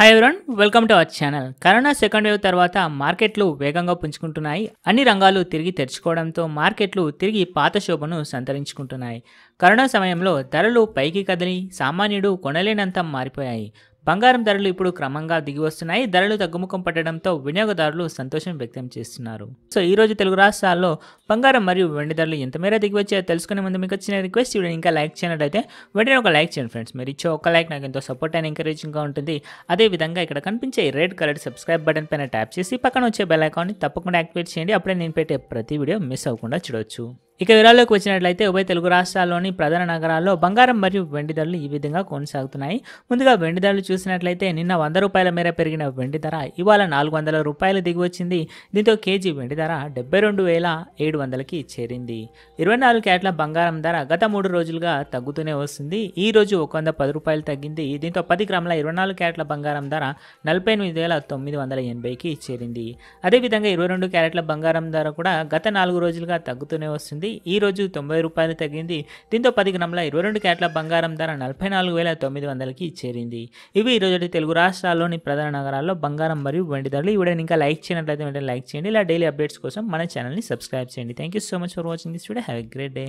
hi everyone welcome to our channel corona second wave తర్వాత మార్కెట్లు వేగంగా పుంజుకుంటున్నాయి అన్ని రంగాలు తిరిగి తెరుచుకోవడంతో మార్కెట్లు తిరిగి పాత శోభను సంతరించుకుంటున్నాయి కరోనా సమయంలో ధరలు పైకి కదిలి సామాన్యుడు కొనలేనంత మారిపోయాయి బంగారం ధరలు ఇప్పుడు క్రమంగా దిగి వస్తున్నాయి ధరలు తగ్గుముఖం పట్టడంతో వినియోగదారులు సంతోషం వ్యక్తం చేస్తున్నారు సో ఈ రోజు తెలుగు రాష్ట్రాల్లో బంగారం మరియు వెండి ధరలు ఎంత మేర దిగి వచ్చాయో తెలుసుకునే ముందు మీకు వచ్చిన రిక్వెస్ట్ ఇవి ఇంకా లైక్ చేయనట్లయితే వెంటనే ఒక లైక్ చేయండి ఫ్రెండ్స్ మీరు ఇచ్చే ఒక లైక్ నాకు ఎంతో సపోర్ట్ అండ్ ఎంకరేజింగ్గా ఉంటుంది అదేవిధంగా ఇక్కడ కనిపించే రెడ్ కలర్ సబ్స్క్రైబ్ బటన్ పైన ట్యాప్ చేసి పక్కన వచ్చే బెల్ ఐకాన్ని తప్పకుండా యాక్టివేట్ చేయండి అప్పుడే నేను పెట్టే ప్రతి వీడియో మిస్ అవ్వకుండా చూడవచ్చు ఇక వివరాల్లోకి వచ్చినట్లయితే ఉభయ తెలుగు రాష్ట్రాల్లోని ప్రధాన నగరాల్లో బంగారం మరియు వెండి ధరలు ఈ విధంగా కొనసాగుతున్నాయి ముందుగా వెండి ధరలు చూసినట్లయితే నిన్న వంద రూపాయల మేర పెరిగిన వెండి ధర ఇవాళ నాలుగు వందల రూపాయలు దిగి వచ్చింది దీంతో కేజీ వెండి ధర డెబ్బై రెండు వేల ఏడు వందలకి చేరింది ఇరవై నాలుగు క్యాట్ల బంగారం ధర గత మూడు రోజులుగా తగ్గుతూనే వస్తుంది ఈ రోజు ఒక వంద పది రూపాయలు తగ్గింది దీంతో పది గ్రాముల ఇరవై నాలుగు క్యారెట్ల బంగారం ధర నలభై ఎనిమిది వేల తొమ్మిది వందల ఎనభైకి చేరింది అదేవిధంగా ఇరవై రెండు క్యారెట్ల బంగారం ధర కూడా గత నాలుగు రోజులుగా తగ్గుతూనే వస్తుంది ఉంది ఈరోజు తొంభై రూపాయలు తగ్గింది దీంతో పది గ్రాముల ఇరవై రెండు క్యాట్ల బంగారం ధర నలభై నాలుగు వేల తొమ్మిది వందలకి చేరింది ఇవి ఈరోజు తెలుగు రాష్ట్రాల్లోని ప్రధాన నగరాల్లో బంగారం మరియు వెండి ధరలు ఇవి ఇంకా లైక్ చేయనట్లయితే వెంటనే లైక్ చేయండి ఇలా డైలీ అప్డేట్స్ కోసం మన ఛానల్ని సబ్స్క్రైబ్ చేయండి thank you so much for watching this video have a great day